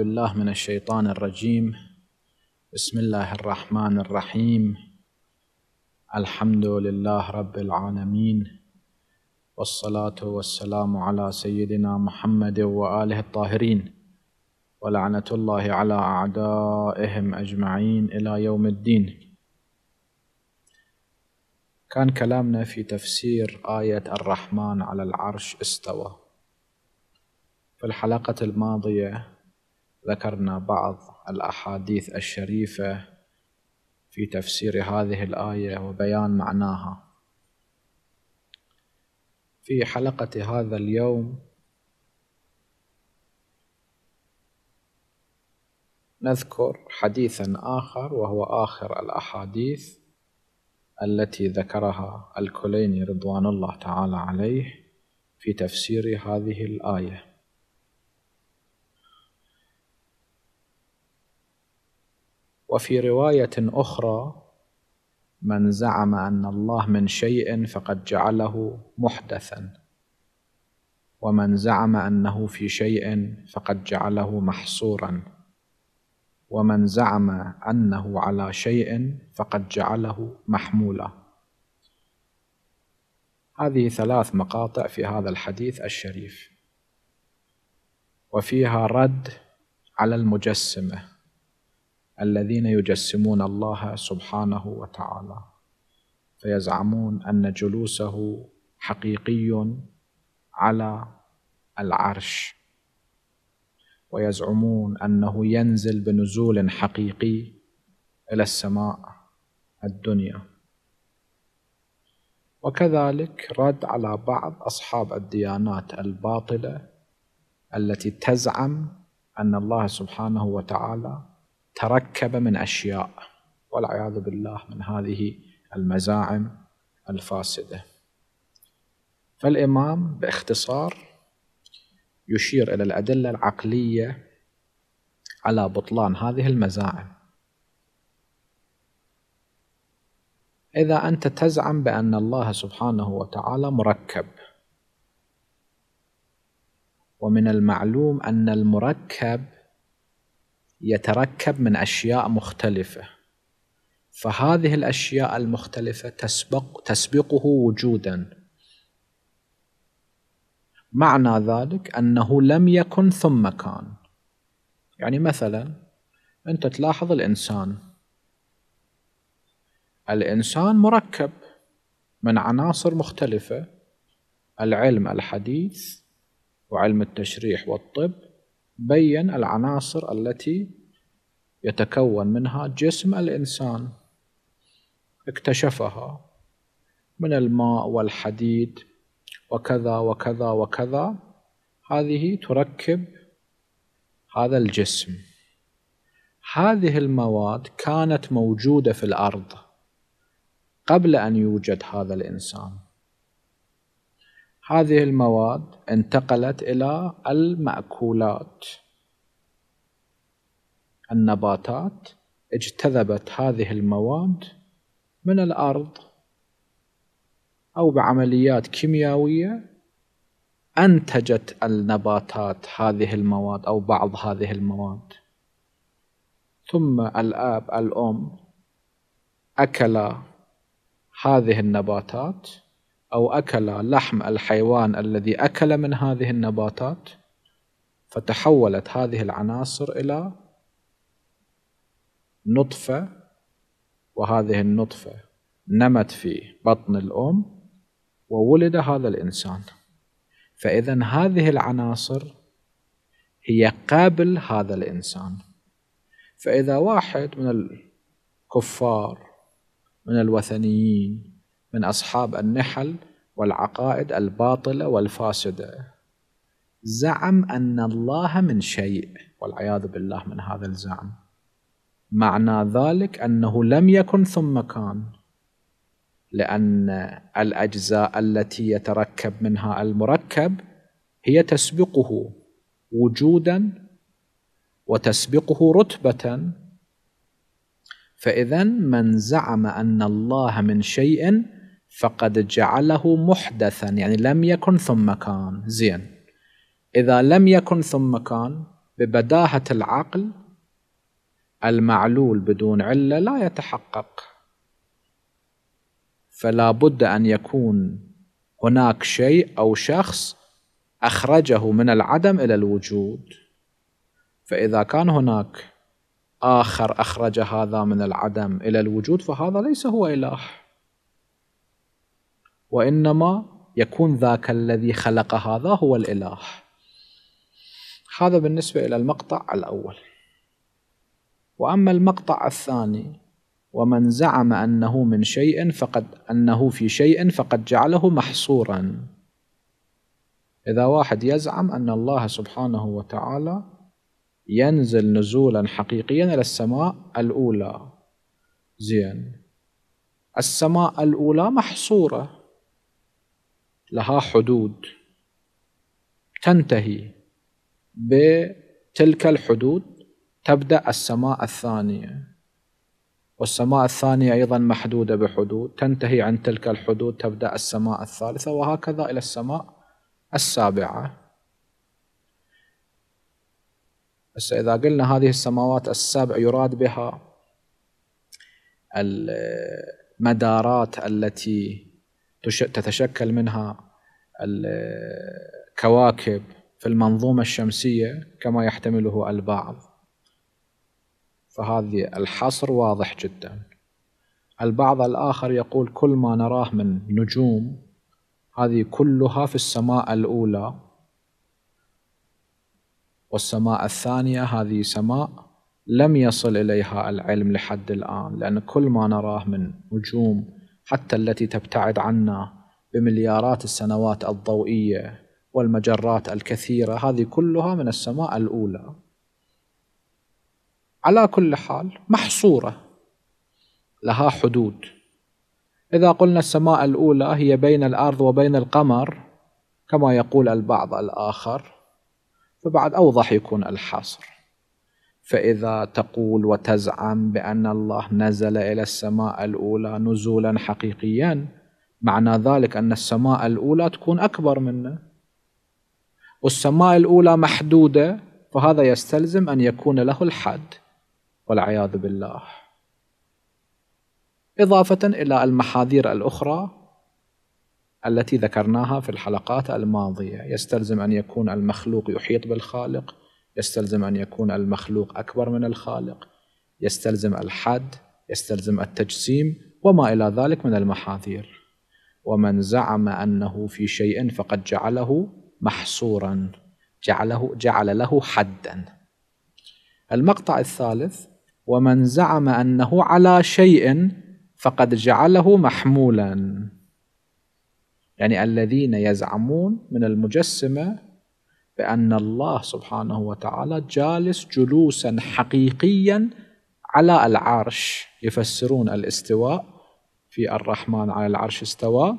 بالله من الشيطان الرجيم بسم الله الرحمن الرحيم الحمد لله رب العالمين والصلاة والسلام على سيدنا محمد وآله الطاهرين ولعنة الله على أعدائهم أجمعين إلى يوم الدين كان كلامنا في تفسير آية الرحمن على العرش استوى في الحلقة الماضية ذكرنا بعض الاحاديث الشريفه في تفسير هذه الايه وبيان معناها في حلقه هذا اليوم نذكر حديثا اخر وهو اخر الاحاديث التي ذكرها الكليني رضوان الله تعالى عليه في تفسير هذه الايه وفي روايه اخرى من زعم ان الله من شيء فقد جعله محدثا ومن زعم انه في شيء فقد جعله محصورا ومن زعم انه على شيء فقد جعله محمولا هذه ثلاث مقاطع في هذا الحديث الشريف وفيها رد على المجسمه الذين يجسمون الله سبحانه وتعالى فيزعمون ان جلوسه حقيقي على العرش ويزعمون انه ينزل بنزول حقيقي الى السماء الدنيا وكذلك رد على بعض اصحاب الديانات الباطله التي تزعم ان الله سبحانه وتعالى تركب من أشياء والعياذ بالله من هذه المزاعم الفاسدة فالإمام باختصار يشير إلى الأدلة العقلية على بطلان هذه المزاعم إذا أنت تزعم بأن الله سبحانه وتعالى مركب ومن المعلوم أن المركب يتركب من اشياء مختلفه فهذه الاشياء المختلفه تسبق تسبقه وجودا معنى ذلك انه لم يكن ثم كان يعني مثلا انت تلاحظ الانسان الانسان مركب من عناصر مختلفه العلم الحديث وعلم التشريح والطب بين العناصر التي يتكون منها جسم الإنسان اكتشفها من الماء والحديد وكذا وكذا وكذا هذه تركب هذا الجسم هذه المواد كانت موجودة في الأرض قبل أن يوجد هذا الإنسان هذه المواد انتقلت إلى المأكولات النباتات اجتذبت هذه المواد من الأرض أو بعمليات كيميائية أنتجت النباتات هذه المواد أو بعض هذه المواد ثم الآب الأم أكل هذه النباتات أو أكل لحم الحيوان الذي أكل من هذه النباتات فتحولت هذه العناصر إلى نطفة وهذه النطفة نمت في بطن الأم وولد هذا الإنسان فإذا هذه العناصر هي قابل هذا الإنسان فإذا واحد من الكفار من الوثنيين من أصحاب النحل والعقائد الباطلة والفاسدة زعم أن الله من شيء والعياذ بالله من هذا الزعم معنى ذلك أنه لم يكن ثم كان لأن الأجزاء التي يتركب منها المركب هي تسبقه وجودا وتسبقه رتبة فإذا من زعم أن الله من شيء فقد جعله محدثا يعني لم يكن ثم كان زين إذا لم يكن ثم كان ببداهة العقل المعلول بدون علة لا يتحقق فلا بد أن يكون هناك شيء أو شخص أخرجه من العدم إلى الوجود فإذا كان هناك آخر أخرج هذا من العدم إلى الوجود فهذا ليس هو إله وإنما يكون ذاك الذي خلق هذا هو الإله هذا بالنسبة إلى المقطع الأول وأما المقطع الثاني ومن زعم أنه من شيء فقد أنه في شيء فقد جعله محصورا إذا واحد يزعم أن الله سبحانه وتعالى ينزل نزولا حقيقيا إلى السماء الأولى زين السماء الأولى محصورة لها حدود تنتهي بتلك الحدود تبدأ السماء الثانية والسماء الثانية أيضا محدودة بحدود تنتهي عن تلك الحدود تبدأ السماء الثالثة وهكذا إلى السماء السابعة بس إذا قلنا هذه السماوات السبع يراد بها المدارات التي تتشكل منها الكواكب في المنظومة الشمسية كما يحتمله البعض فهذه الحصر واضح جدا البعض الآخر يقول كل ما نراه من نجوم هذه كلها في السماء الأولى والسماء الثانية هذه سماء لم يصل إليها العلم لحد الآن لأن كل ما نراه من نجوم حتى التي تبتعد عنا بمليارات السنوات الضوئيه والمجرات الكثيره هذه كلها من السماء الاولى على كل حال محصوره لها حدود اذا قلنا السماء الاولى هي بين الارض وبين القمر كما يقول البعض الاخر فبعد اوضح يكون الحصر فإذا تقول وتزعم بأن الله نزل إلى السماء الأولى نزولا حقيقيا معنى ذلك أن السماء الأولى تكون أكبر منه والسماء الأولى محدودة فهذا يستلزم أن يكون له الحد والعياذ بالله إضافة إلى المحاذير الأخرى التي ذكرناها في الحلقات الماضية يستلزم أن يكون المخلوق يحيط بالخالق يستلزم ان يكون المخلوق اكبر من الخالق يستلزم الحد يستلزم التجسيم وما الى ذلك من المحاذير ومن زعم انه في شيء فقد جعله محصورا جعله جعل له حدا المقطع الثالث ومن زعم انه على شيء فقد جعله محمولا يعني الذين يزعمون من المجسمه بأن الله سبحانه وتعالى جالس جلوسا حقيقيا على العرش يفسرون الاستواء في الرحمن على العرش استوى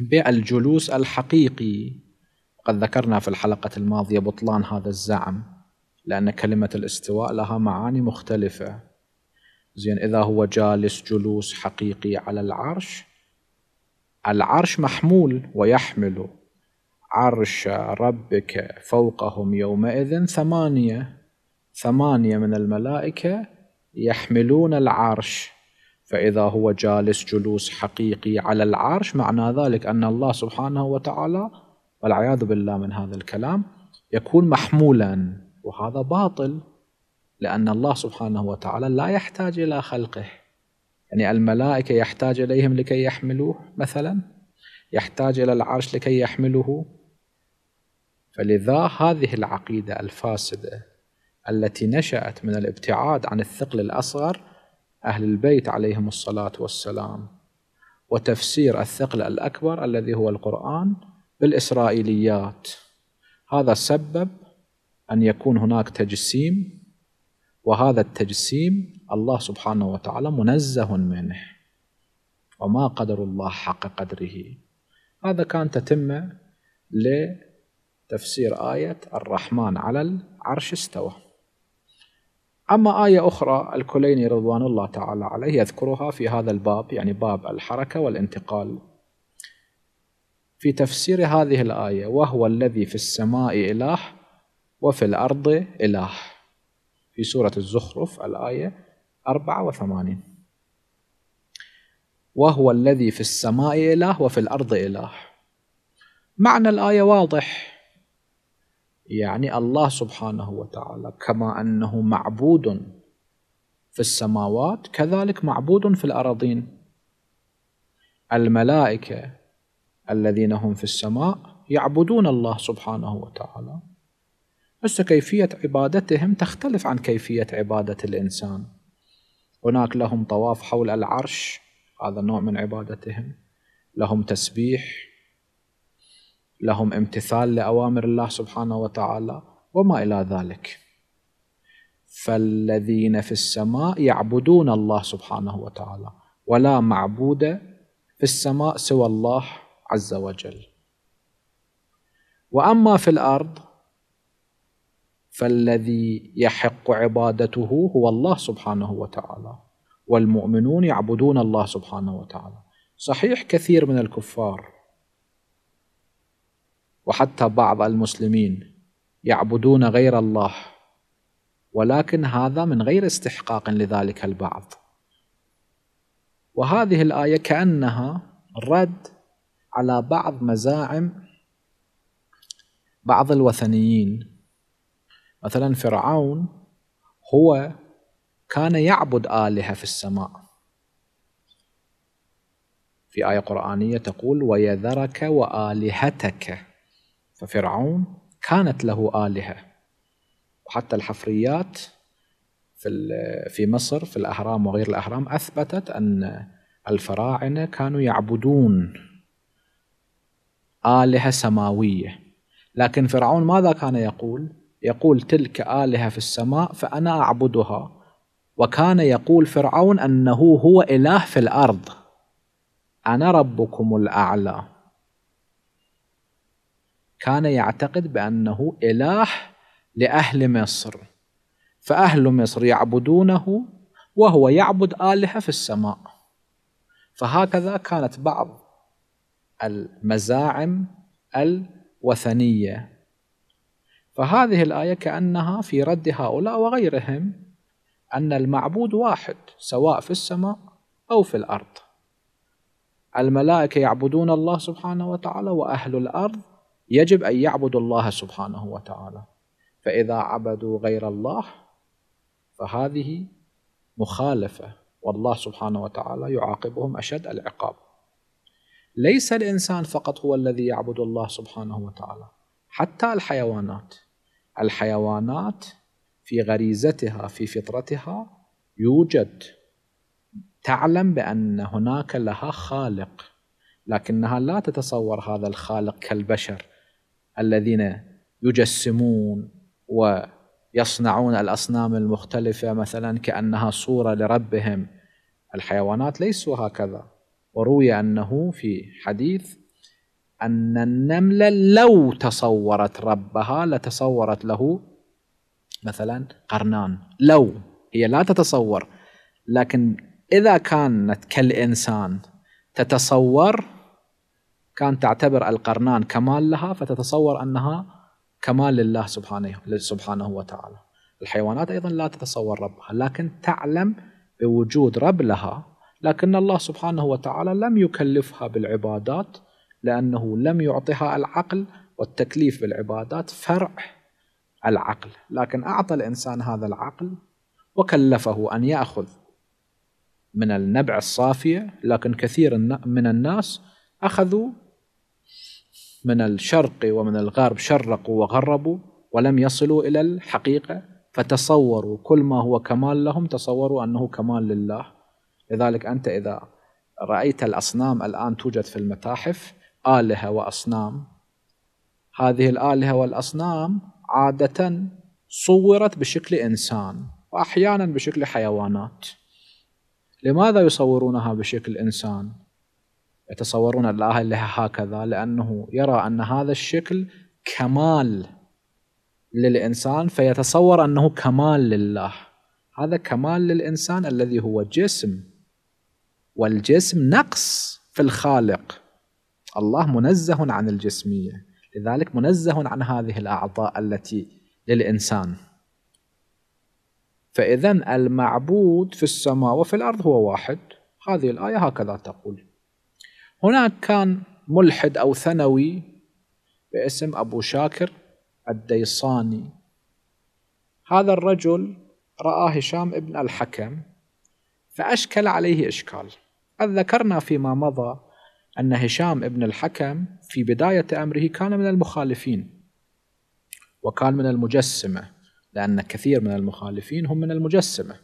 بالجلوس الحقيقي قد ذكرنا في الحلقة الماضية بطلان هذا الزعم لأن كلمة الاستواء لها معاني مختلفة زين إذا هو جالس جلوس حقيقي على العرش العرش محمول ويحمله عرش ربك فوقهم يومئذ ثمانية ثمانية من الملائكة يحملون العرش فإذا هو جالس جلوس حقيقي على العرش معنى ذلك أن الله سبحانه وتعالى والعياذ بالله من هذا الكلام يكون محمولا وهذا باطل لأن الله سبحانه وتعالى لا يحتاج إلى خلقه يعني الملائكة يحتاج إليهم لكي يحملوه مثلا يحتاج إلى العرش لكي يحمله فلذا هذه العقيدة الفاسدة التي نشأت من الابتعاد عن الثقل الأصغر أهل البيت عليهم الصلاة والسلام وتفسير الثقل الأكبر الذي هو القرآن بالإسرائيليات هذا سبب أن يكون هناك تجسيم وهذا التجسيم الله سبحانه وتعالى منزه منه وما قدر الله حق قدره هذا كان تتمة ل تفسير آية الرحمن على العرش استوى أما آية أخرى الكليني رضوان الله تعالى عليه يذكرها في هذا الباب يعني باب الحركة والانتقال في تفسير هذه الآية وهو الذي في السماء إله وفي الأرض إله في سورة الزخرف الآية 84 وهو الذي في السماء إله وفي الأرض إله معنى الآية واضح يعني الله سبحانه وتعالى كما أنه معبود في السماوات كذلك معبود في الأراضين الملائكة الذين هم في السماء يعبدون الله سبحانه وتعالى بس كيفية عبادتهم تختلف عن كيفية عبادة الإنسان هناك لهم طواف حول العرش هذا نوع من عبادتهم لهم تسبيح لهم امتثال لاوامر الله سبحانه وتعالى وما الى ذلك فالذين في السماء يعبدون الله سبحانه وتعالى ولا معبود في السماء سوى الله عز وجل واما في الارض فالذي يحق عبادته هو الله سبحانه وتعالى والمؤمنون يعبدون الله سبحانه وتعالى صحيح كثير من الكفار وحتى بعض المسلمين يعبدون غير الله ولكن هذا من غير استحقاق لذلك البعض وهذه الايه كانها رد على بعض مزاعم بعض الوثنيين مثلا فرعون هو كان يعبد آلهة في السماء في آية قرآنية تقول ويذرك وآلهتك ففرعون كانت له آلهة وحتى الحفريات في في مصر في الأهرام وغير الأهرام أثبتت أن الفراعنة كانوا يعبدون آلهة سماوية لكن فرعون ماذا كان يقول؟ يقول تلك آلهة في السماء فأنا أعبدها وكان يقول فرعون أنه هو إله في الأرض أنا ربكم الأعلى كان يعتقد بأنه إله لأهل مصر فأهل مصر يعبدونه وهو يعبد آلهة في السماء فهكذا كانت بعض المزاعم الوثنية فهذه الآية كأنها في رد هؤلاء وغيرهم أن المعبود واحد سواء في السماء أو في الأرض الملائكة يعبدون الله سبحانه وتعالى وأهل الأرض يجب أن يعبدوا الله سبحانه وتعالى فإذا عبدوا غير الله فهذه مخالفة والله سبحانه وتعالى يعاقبهم أشد العقاب ليس الإنسان فقط هو الذي يعبد الله سبحانه وتعالى حتى الحيوانات الحيوانات في غريزتها في فطرتها يوجد تعلم بأن هناك لها خالق لكنها لا تتصور هذا الخالق كالبشر الذين يجسمون ويصنعون الاصنام المختلفه مثلا كانها صوره لربهم الحيوانات ليسوا هكذا وروي انه في حديث ان النمله لو تصورت ربها لتصورت له مثلا قرنان لو هي لا تتصور لكن اذا كانت كالانسان تتصور كان تعتبر القرنان كمال لها فتتصور أنها كمال لله سبحانه, سبحانه وتعالى الحيوانات أيضا لا تتصور ربها لكن تعلم بوجود رب لها لكن الله سبحانه وتعالى لم يكلفها بالعبادات لأنه لم يعطها العقل والتكليف بالعبادات فرع العقل لكن أعطى الإنسان هذا العقل وكلفه أن يأخذ من النبع الصافية لكن كثير من الناس أخذوا من الشرق ومن الغرب شرقوا وغربوا ولم يصلوا إلى الحقيقة فتصوروا كل ما هو كمال لهم تصوروا أنه كمال لله لذلك أنت إذا رأيت الأصنام الآن توجد في المتاحف آلهة وأصنام هذه الآلهة والأصنام عادة صورت بشكل إنسان وأحيانا بشكل حيوانات لماذا يصورونها بشكل إنسان؟ يتصورون الآلهة هكذا لأنه يرى أن هذا الشكل كمال للإنسان فيتصور أنه كمال لله هذا كمال للإنسان الذي هو جسم والجسم نقص في الخالق الله منزه عن الجسمية لذلك منزه عن هذه الأعضاء التي للإنسان فإذا المعبود في السماء وفي الأرض هو واحد هذه الآية هكذا تقول هناك كان ملحد أو ثانوي باسم أبو شاكر الديصاني هذا الرجل رأى هشام ابن الحكم فأشكل عليه إشكال قد ذكرنا فيما مضى أن هشام ابن الحكم في بداية أمره كان من المخالفين وكان من المجسمة لأن كثير من المخالفين هم من المجسمة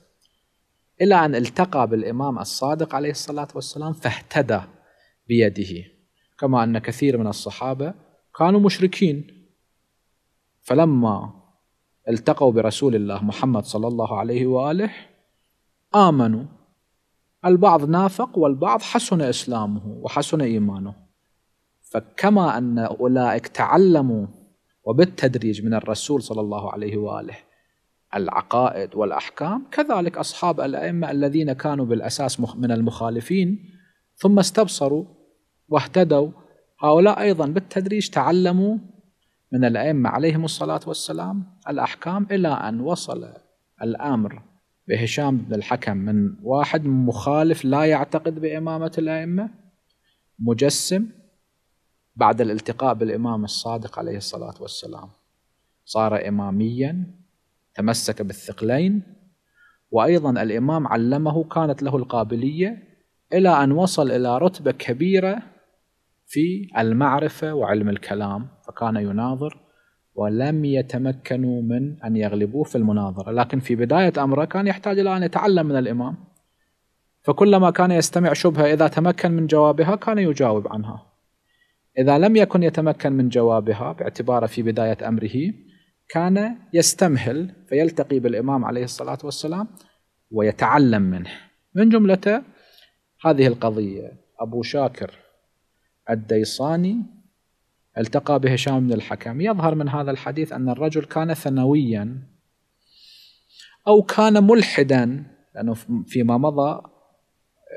إلى أن التقى بالإمام الصادق عليه الصلاة والسلام فاهتدى بيده كما أن كثير من الصحابة كانوا مشركين فلما التقوا برسول الله محمد صلى الله عليه وآله آمنوا البعض نافق والبعض حسن إسلامه وحسن إيمانه فكما أن أولئك تعلموا وبالتدريج من الرسول صلى الله عليه وآله العقائد والأحكام كذلك أصحاب الأئمة الذين كانوا بالأساس من المخالفين ثم استبصروا واهتدوا هؤلاء أيضا بالتدريج تعلموا من الأئمة عليهم الصلاة والسلام الأحكام إلى أن وصل الأمر بهشام بن الحكم من واحد مخالف لا يعتقد بإمامة الأئمة مجسم بعد الالتقاء بالإمام الصادق عليه الصلاة والسلام صار إماميا تمسك بالثقلين وأيضا الإمام علمه كانت له القابلية إلى أن وصل إلى رتبة كبيرة في المعرفة وعلم الكلام فكان يناظر ولم يتمكنوا من أن يغلبوه في المناظرة لكن في بداية أمره كان يحتاج إلى أن يتعلم من الإمام فكلما كان يستمع شبهة إذا تمكن من جوابها كان يجاوب عنها إذا لم يكن يتمكن من جوابها باعتباره في بداية أمره كان يستمهل فيلتقي بالإمام عليه الصلاة والسلام ويتعلم منه من جملته هذه القضية أبو شاكر الديصاني التقى بهشام بن الحكم يظهر من هذا الحديث أن الرجل كان ثانويا أو كان ملحدا لأنه فيما مضى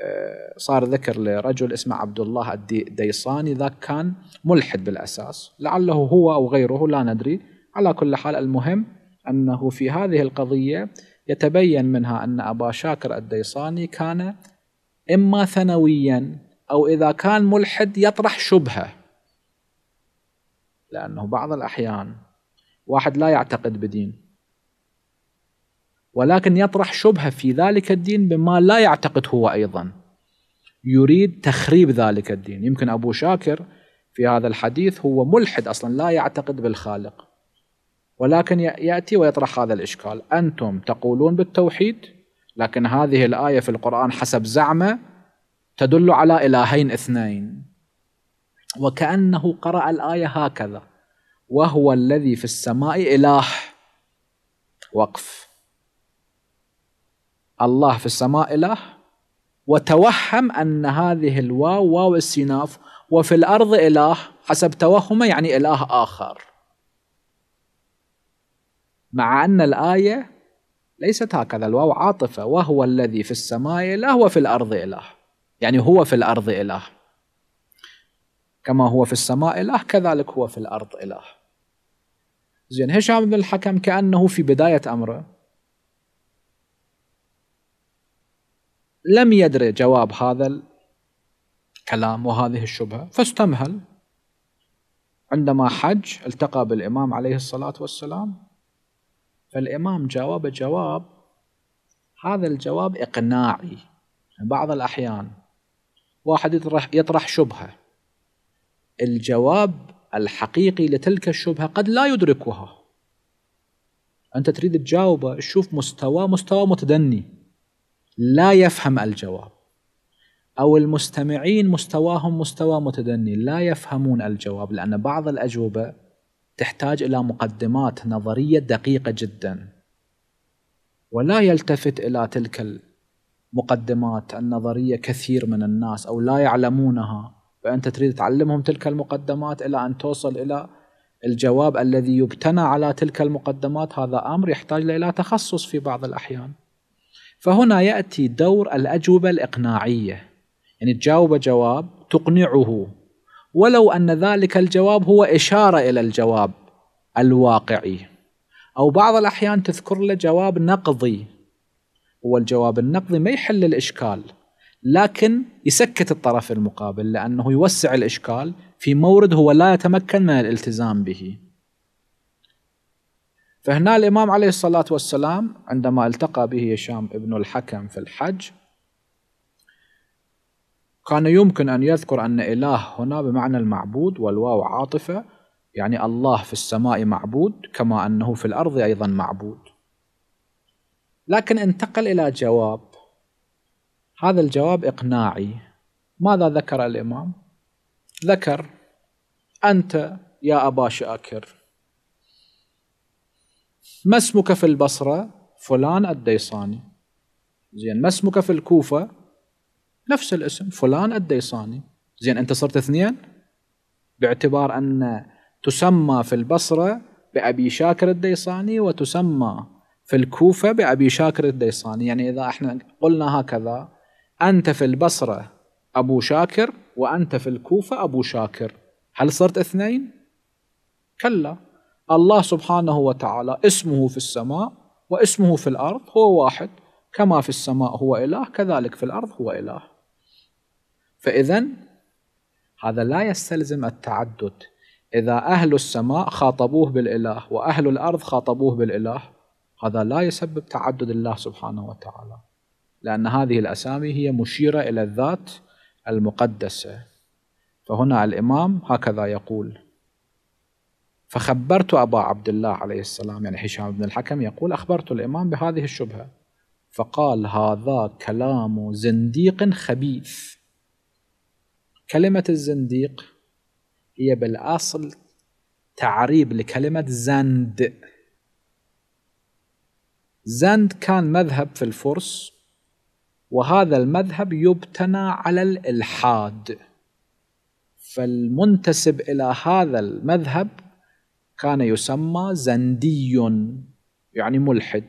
آه، صار ذكر لرجل اسمه عبد الله الديصاني ذاك كان ملحد بالأساس لعله هو أو غيره لا ندري على كل حال المهم أنه في هذه القضية يتبين منها أن أبا شاكر الديصاني كان إما ثانويا أو إذا كان ملحد يطرح شبهة لأنه بعض الأحيان واحد لا يعتقد بدين ولكن يطرح شبهة في ذلك الدين بما لا يعتقد هو أيضا يريد تخريب ذلك الدين يمكن أبو شاكر في هذا الحديث هو ملحد أصلا لا يعتقد بالخالق ولكن يأتي ويطرح هذا الإشكال أنتم تقولون بالتوحيد لكن هذه الآية في القرآن حسب زعمه تدل على إلهين اثنين وكأنه قرأ الآية هكذا وهو الذي في السماء إله وقف الله في السماء إله وتوهم أن هذه الواو واو السيناف وفي الأرض إله حسب توهمه يعني إله آخر مع أن الآية ليست هكذا الواو عاطفة وهو الذي في السماء لا هو في الأرض إله يعني هو في الأرض إله كما هو في السماء إله كذلك هو في الأرض إله زين هشام بن الحكم كأنه في بداية أمره لم يدر جواب هذا الكلام وهذه الشبهة فاستمهل عندما حج التقى بالإمام عليه الصلاة والسلام فالإمام جاوب جواب هذا الجواب إقناعي بعض الأحيان واحد يطرح, يطرح شبهة الجواب الحقيقي لتلك الشبهة قد لا يدركها أنت تريد تجاوبه تشوف مستوى مستوى متدني لا يفهم الجواب أو المستمعين مستواهم مستوى متدني لا يفهمون الجواب لأن بعض الأجوبة تحتاج إلى مقدمات نظرية دقيقة جدا ولا يلتفت إلى تلك المقدمات النظرية كثير من الناس أو لا يعلمونها فأنت تريد تعلمهم تلك المقدمات إلى أن توصل إلى الجواب الذي يبتنى على تلك المقدمات هذا أمر يحتاج إلى تخصص في بعض الأحيان فهنا يأتي دور الأجوبة الإقناعية يعني تجاوب جواب تقنعه ولو ان ذلك الجواب هو اشاره الى الجواب الواقعي او بعض الاحيان تذكر له جواب نقضي هو الجواب النقضي ما يحل الاشكال لكن يسكت الطرف المقابل لانه يوسع الاشكال في مورد هو لا يتمكن من الالتزام به. فهنا الامام عليه الصلاه والسلام عندما التقى به هشام ابن الحكم في الحج كان يمكن أن يذكر أن إله هنا بمعنى المعبود والواو عاطفة يعني الله في السماء معبود كما أنه في الأرض أيضا معبود لكن انتقل إلى جواب هذا الجواب إقناعي ماذا ذكر الإمام؟ ذكر أنت يا أبا شاكر ما اسمك في البصرة؟ فلان الديصاني زين ما اسمك في الكوفة؟ نفس الاسم فلان الديصاني زين انت صرت اثنين باعتبار ان تسمى في البصره بابي شاكر الديصاني وتسمى في الكوفه بابي شاكر الديصاني يعني اذا احنا قلنا هكذا انت في البصره ابو شاكر وانت في الكوفه ابو شاكر هل صرت اثنين كلا الله سبحانه وتعالى اسمه في السماء واسمه في الارض هو واحد كما في السماء هو اله كذلك في الارض هو اله فإذا هذا لا يستلزم التعدد إذا أهل السماء خاطبوه بالإله وأهل الأرض خاطبوه بالإله هذا لا يسبب تعدد الله سبحانه وتعالى لأن هذه الأسامي هي مشيرة إلى الذات المقدسة فهنا الإمام هكذا يقول فخبرت أبا عبد الله عليه السلام يعني هشام بن الحكم يقول أخبرت الإمام بهذه الشبهة فقال هذا كلام زنديق خبيث كلمة الزنديق هي بالأصل تعريب لكلمة زند زند كان مذهب في الفرس وهذا المذهب يبتنى على الإلحاد فالمنتسب إلى هذا المذهب كان يسمى زندي يعني ملحد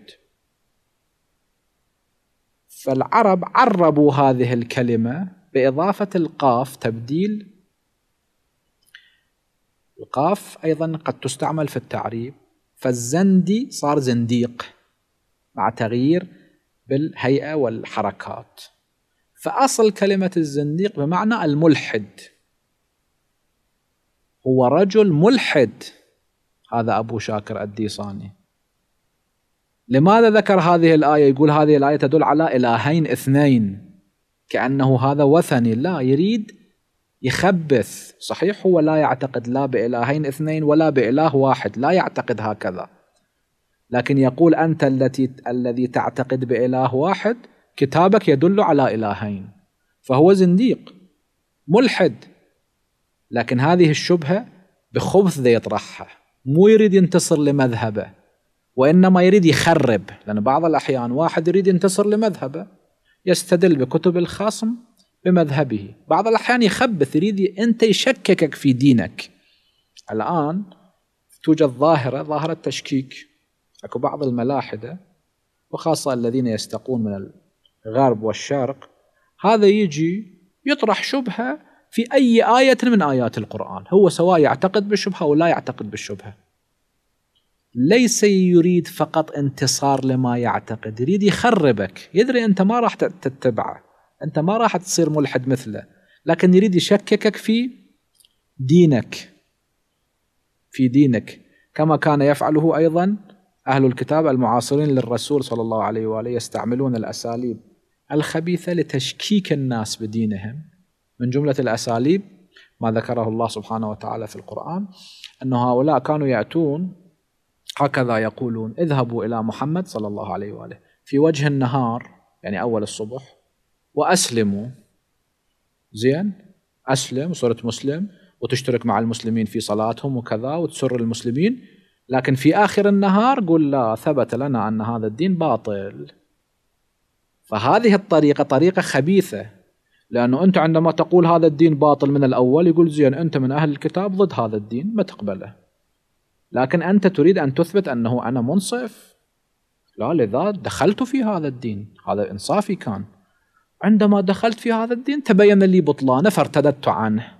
فالعرب عربوا هذه الكلمة بإضافة القاف تبديل القاف أيضا قد تستعمل في التعريب فالزندي صار زنديق مع تغيير بالهيئة والحركات فأصل كلمة الزنديق بمعنى الملحد هو رجل ملحد هذا أبو شاكر الديصاني لماذا ذكر هذه الآية يقول هذه الآية تدل على إلهين اثنين كأنه هذا وثني لا يريد يخبث صحيح هو لا يعتقد لا بإلهين اثنين ولا بإله واحد لا يعتقد هكذا لكن يقول أنت التي الذي تعتقد بإله واحد كتابك يدل على إلهين فهو زنديق ملحد لكن هذه الشبهة بخبث يطرحها مو يريد ينتصر لمذهبه وإنما يريد يخرب لأن بعض الأحيان واحد يريد ينتصر لمذهبه يستدل بكتب الخصم بمذهبه بعض الأحيان يخبث يريد أنت يشككك في دينك الآن توجد ظاهرة ظاهرة تشكيك أكو بعض الملاحدة وخاصة الذين يستقون من الغرب والشرق هذا يجي يطرح شبهة في أي آية من آيات القرآن هو سواء يعتقد بالشبهة أو لا يعتقد بالشبهة ليس يريد فقط انتصار لما يعتقد يريد يخربك يدري أنت ما راح تتبعه أنت ما راح تصير ملحد مثله لكن يريد يشككك في دينك في دينك كما كان يفعله أيضا أهل الكتاب المعاصرين للرسول صلى الله عليه وآله يستعملون الأساليب الخبيثة لتشكيك الناس بدينهم من جملة الأساليب ما ذكره الله سبحانه وتعالى في القرآن أن هؤلاء كانوا يأتون هكذا يقولون اذهبوا إلى محمد صلى الله عليه وآله في وجه النهار يعني أول الصبح وأسلموا زين أسلم صرت مسلم وتشترك مع المسلمين في صلاتهم وكذا وتسر المسلمين لكن في آخر النهار قل لا ثبت لنا أن هذا الدين باطل فهذه الطريقة طريقة خبيثة لأنه أنت عندما تقول هذا الدين باطل من الأول يقول زين أنت من أهل الكتاب ضد هذا الدين ما تقبله لكن أنت تريد أن تثبت أنه أنا منصف لا لذا دخلت في هذا الدين هذا إنصافي كان عندما دخلت في هذا الدين تبين لي بطلانه فارتددت عنه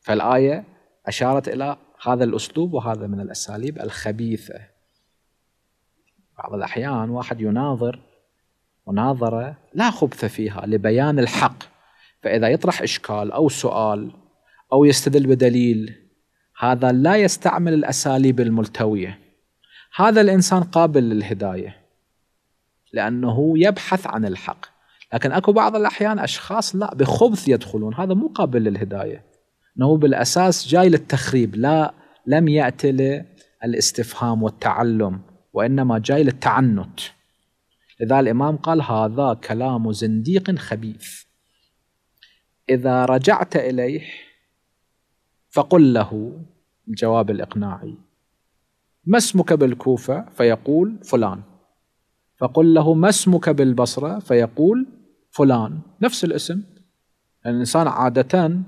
فالآية أشارت إلى هذا الأسلوب وهذا من الأساليب الخبيثة بعض الأحيان واحد يناظر مناظرة لا خبث فيها لبيان الحق فإذا يطرح إشكال أو سؤال أو يستدل بدليل هذا لا يستعمل الأساليب الملتوية هذا الإنسان قابل للهداية لأنه يبحث عن الحق لكن أكو بعض الأحيان أشخاص لا بخبث يدخلون هذا مو قابل للهداية أنه بالأساس جاي للتخريب لا لم يأتي للاستفهام والتعلم وإنما جاي للتعنت اذا الإمام قال هذا كلام زنديق خبيث إذا رجعت إليه فقل له الجواب الإقناعي ما اسمك بالكوفة فيقول فلان فقل له ما اسمك بالبصرة فيقول فلان نفس الاسم الإنسان عادة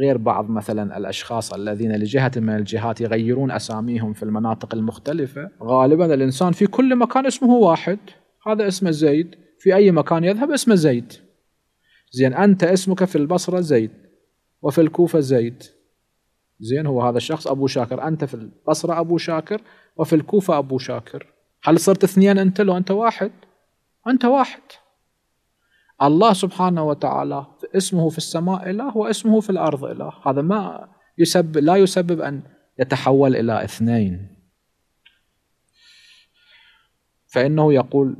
غير بعض مثلا الأشخاص الذين لجهة من الجهات يغيرون أساميهم في المناطق المختلفة غالبا الإنسان في كل مكان اسمه واحد هذا اسمه زيد في أي مكان يذهب اسمه زيد زين أنت اسمك في البصرة زيد وفي الكوفة زيد زين هو هذا الشخص ابو شاكر انت في البصره ابو شاكر وفي الكوفه ابو شاكر هل صرت اثنين انت لو انت واحد انت واحد الله سبحانه وتعالى اسمه في السماء اله واسمه في الارض اله هذا ما يسبب لا يسبب ان يتحول الى اثنين فانه يقول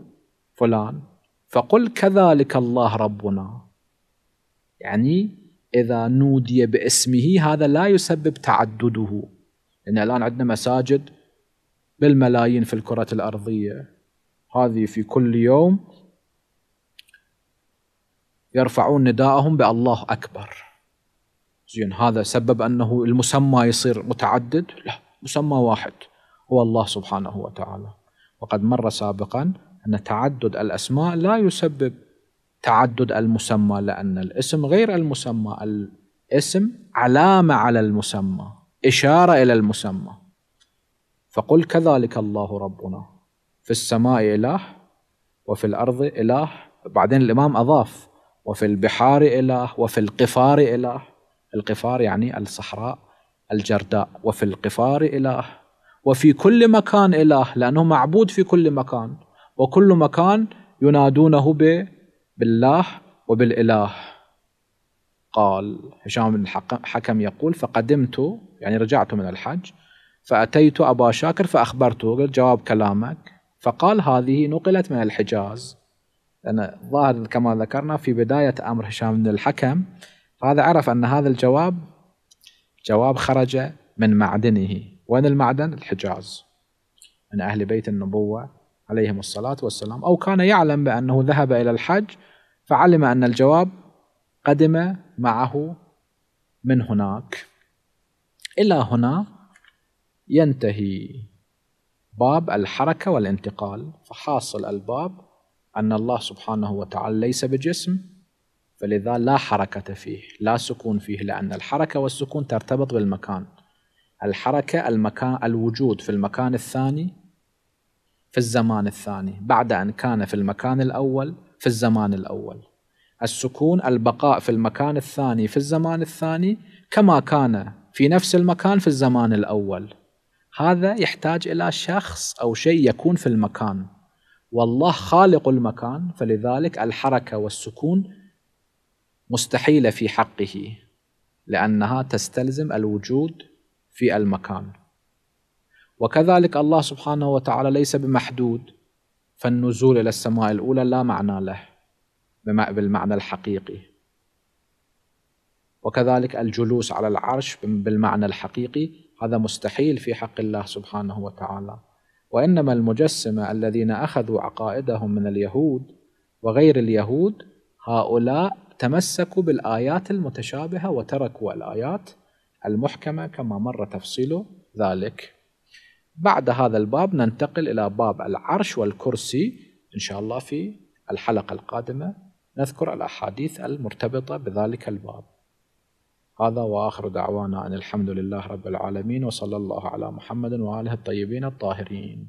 فلان فقل كذلك الله ربنا يعني إذا نودي باسمه هذا لا يسبب تعدده لأن الآن عندنا مساجد بالملايين في الكرة الأرضية هذه في كل يوم يرفعون نداءهم بالله أكبر زين هذا سبب أنه المسمى يصير متعدد لا مسمى واحد هو الله سبحانه وتعالى وقد مر سابقا أن تعدد الأسماء لا يسبب تعدد المسمى لأن الاسم غير المسمى الاسم علامة على المسمى إشارة إلى المسمى فقل كذلك الله ربنا في السماء إله وفي الأرض إله بعدين الإمام أضاف وفي البحار إله وفي القفار إله القفار يعني الصحراء الجرداء وفي القفار إله وفي كل مكان إله لأنه معبود في كل مكان وكل مكان ينادونه به بالله وبالإله قال هشام بن الحكم يقول فقدمت يعني رجعت من الحج فأتيت أبا شاكر فأخبرته قلت جواب كلامك فقال هذه نقلت من الحجاز لأن ظاهر كما ذكرنا في بداية أمر هشام بن الحكم فهذا عرف أن هذا الجواب جواب خرج من معدنه وين المعدن؟ الحجاز من أهل بيت النبوة عليهم الصلاة والسلام أو كان يعلم بأنه ذهب إلى الحج فعلم أن الجواب قدم معه من هناك إلى هنا ينتهي باب الحركة والانتقال فحاصل الباب أن الله سبحانه وتعالى ليس بجسم فلذا لا حركة فيه لا سكون فيه لأن الحركة والسكون ترتبط بالمكان الحركة المكان الوجود في المكان الثاني في الزمان الثاني بعد أن كان في المكان الأول في الزمان الأول السكون البقاء في المكان الثاني في الزمان الثاني كما كان في نفس المكان في الزمان الأول هذا يحتاج إلى شخص أو شيء يكون في المكان والله خالق المكان فلذلك الحركة والسكون مستحيلة في حقه لأنها تستلزم الوجود في المكان وكذلك الله سبحانه وتعالى ليس بمحدود فالنزول إلى السماء الأولى لا معنى له بالمعنى الحقيقي وكذلك الجلوس على العرش بالمعنى الحقيقي هذا مستحيل في حق الله سبحانه وتعالى وإنما المجسمة الذين أخذوا عقائدهم من اليهود وغير اليهود هؤلاء تمسكوا بالآيات المتشابهة وتركوا الآيات المحكمة كما مر تفصيل ذلك بعد هذا الباب ننتقل إلى باب العرش والكرسي إن شاء الله في الحلقة القادمة نذكر الأحاديث المرتبطة بذلك الباب هذا وآخر دعوانا أن الحمد لله رب العالمين وصلى الله على محمد وآله الطيبين الطاهرين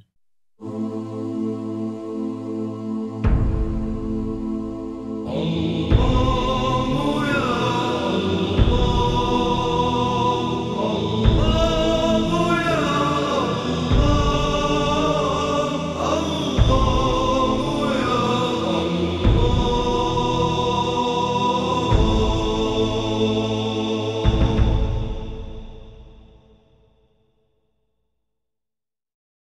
Oh